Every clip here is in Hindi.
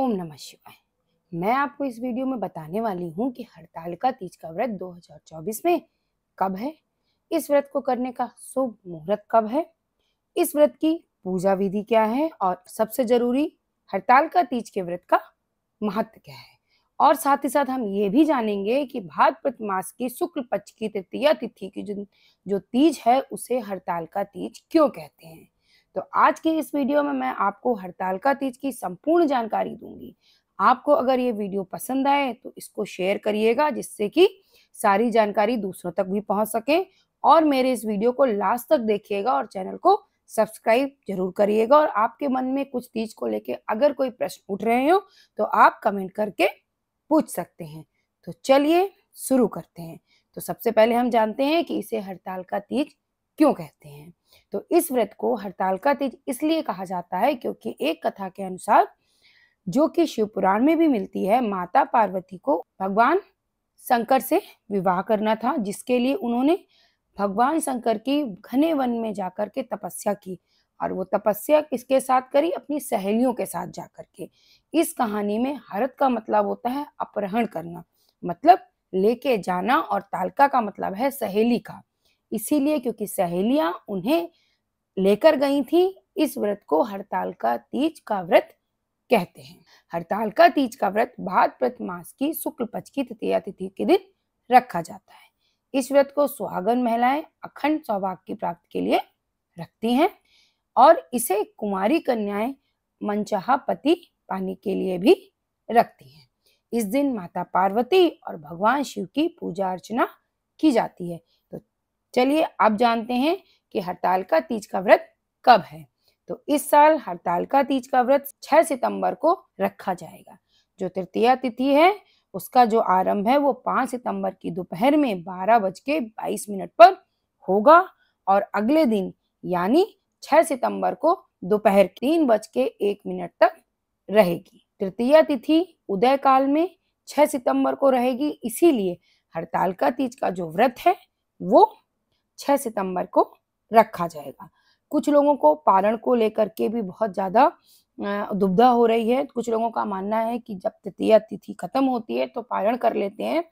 ओम नमः शिवाय मैं आपको इस वीडियो में बताने वाली हूँ कि हड़ताल का तीज का व्रत 2024 में कब है इस व्रत को करने का शुभ मुहूर्त कब है इस व्रत की पूजा विधि क्या है और सबसे जरूरी हड़ताल का तीज के व्रत का महत्व क्या है और साथ ही साथ हम ये भी जानेंगे कि भाद्रपद मास की शुक्ल पक्ष की तृतीया तिथि की जो जो तीज है उसे हड़ताल का तीज क्यों कहते हैं तो आज के इस वीडियो में मैं आपको हड़ताल का तीज की संपूर्ण जानकारी दूंगी आपको अगर ये वीडियो पसंद आए तो इसको शेयर करिएगा जिससे कि सारी जानकारी दूसरों तक भी पहुंच सके और मेरे इस वीडियो को लास्ट तक देखिएगा और चैनल को सब्सक्राइब जरूर करिएगा और आपके मन में कुछ तीज को लेके अगर कोई प्रश्न उठ रहे हो तो आप कमेंट करके पूछ सकते हैं तो चलिए शुरू करते हैं तो सबसे पहले हम जानते हैं कि इसे हड़ताल का तीज क्यों कहते हैं तो इस व्रत को हड़ताल का तीज इसलिए कहा जाता है क्योंकि एक कथा के अनुसार जो कि शिव पुराण में भी मिलती है माता पार्वती को भगवान शंकर से विवाह करना था जिसके लिए उन्होंने भगवान शंकर की घने वन में जाकर के तपस्या की और वो तपस्या किसके साथ करी अपनी सहेलियों के साथ जाकर के इस कहानी में हरत का मतलब होता है अपहरण करना मतलब लेके जाना और तालका का मतलब है सहेली का इसीलिए क्योंकि सहेलियां उन्हें लेकर गई थी इस व्रत को हड़ताल का तीज का व्रत कहते हैं हड़ताल का तीज का व्रत भाद्रपद मास की शुक्ल पक्ष की तृतीया तिथि के दिन रखा जाता है इस व्रत को सुहागन महिलाएं अखंड सौभाग्य की प्राप्ति के लिए रखती हैं और इसे कुमारी कन्याएं मनचाहा पति पाने के लिए भी रखती हैं इस दिन माता पार्वती और भगवान शिव की पूजा अर्चना की जाती है चलिए अब जानते हैं कि हड़ताल का तीज का व्रत कब है तो इस साल हड़ताल का तीज का व्रत 6 सितंबर को रखा जाएगा जो तृतीया तिथि है उसका जो आरंभ है वो 5 सितंबर की दोपहर में बारह बज के बाईस मिनट पर होगा और अगले दिन यानी 6 सितंबर को दोपहर तीन बज के एक मिनट तक रहेगी तृतीया तिथि उदय काल में 6 सितंबर को रहेगी इसीलिए हड़ताल का तीज का जो व्रत है वो छह सितंबर को रखा जाएगा कुछ लोगों को पारण को लेकर के भी बहुत ज़्यादा दुविधा हो रही है कुछ लोगों का मानना है कि जब तृतीय तिथि खत्म होती है तो पारण कर लेते हैं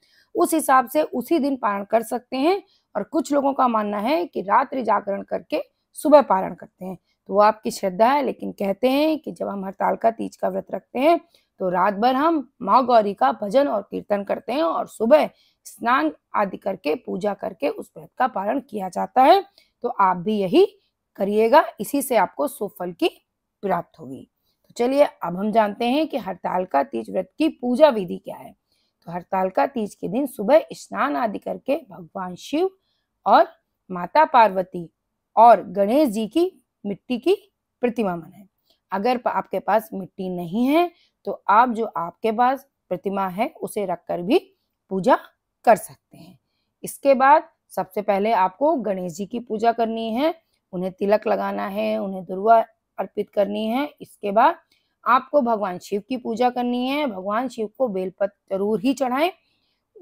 उस हिसाब से उसी दिन पारण कर सकते हैं और कुछ लोगों का मानना है कि रात्रि जागरण करके सुबह पारण करते हैं तो वो आपकी श्रद्धा है लेकिन कहते हैं कि जब हम हड़ताल का तीज का व्रत रखते हैं तो रात भर हम माँ गौरी का भजन और कीर्तन करते हैं और सुबह स्नान आदि करके पूजा करके उस व्रत का पालन किया जाता है तो आप भी यही करिएगा इसी से आपको सुफल की प्राप्त होगी तो चलिए अब हम जानते हैं कि हड़ताल का तीज व्रत की पूजा विधि क्या है तो हड़ताल का तीज के दिन सुबह स्नान आदि करके भगवान शिव और माता पार्वती और गणेश जी की मिट्टी की प्रतिमा बनाए अगर आपके पास मिट्टी नहीं है तो आप जो आपके पास प्रतिमा है उसे रखकर भी पूजा कर सकते हैं इसके बाद सबसे पहले आपको गणेश जी की पूजा करनी है उन्हें तिलक लगाना है उन्हें दुर्वा अर्पित करनी है इसके बाद आपको भगवान शिव की पूजा करनी है भगवान शिव को बेलपत जरूर ही चढ़ाएं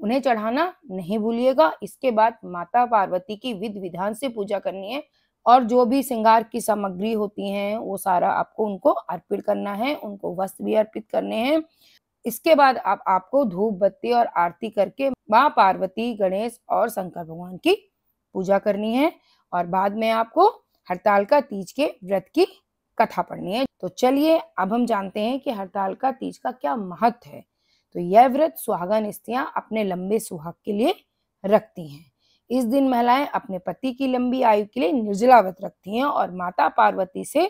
उन्हें चढ़ाना नहीं भूलिएगा इसके बाद माता पार्वती की विध विधान से पूजा करनी है और जो भी श्रृंगार की सामग्री होती हैं वो सारा आपको उनको अर्पित करना है उनको वस्त्र भी अर्पित करने हैं इसके बाद आप आपको धूप बत्ती और आरती करके माँ पार्वती गणेश और शंकर भगवान की पूजा करनी है और बाद में आपको हड़ताल का तीज के व्रत की कथा पढ़नी है तो चलिए अब हम जानते हैं कि हड़ताल का तीज का क्या महत्व है तो यह व्रत सुहागन स्त्रियां अपने लंबे सुहाग के लिए रखती हैं इस दिन महिलाएं अपने पति की लंबी आयु के लिए निर्जला व्रत रखती हैं और माता पार्वती से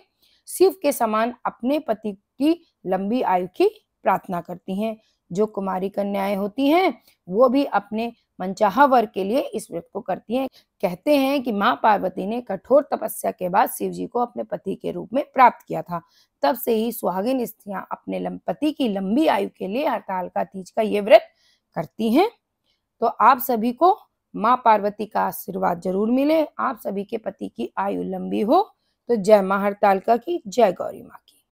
शिव के समान अपने पति की लंबी आयु की प्रार्थना करती हैं जो कुमारी कन्याएं होती हैं वो भी अपने मनचाहा वर के लिए इस व्रत को करती हैं कहते हैं कि माँ पार्वती ने कठोर तपस्या के बाद शिव जी को अपने पति के रूप में प्राप्त किया था तब से ही सुहागिन स्त्रियां अपने पति की लंबी आयु के लिए हड़ताल का तीज का ये व्रत करती हैं तो आप सभी को माँ पार्वती का आशीर्वाद जरूर मिले आप सभी के पति की आयु लंबी हो तो जय माँ हड़तालिका की जय गौरी माँ की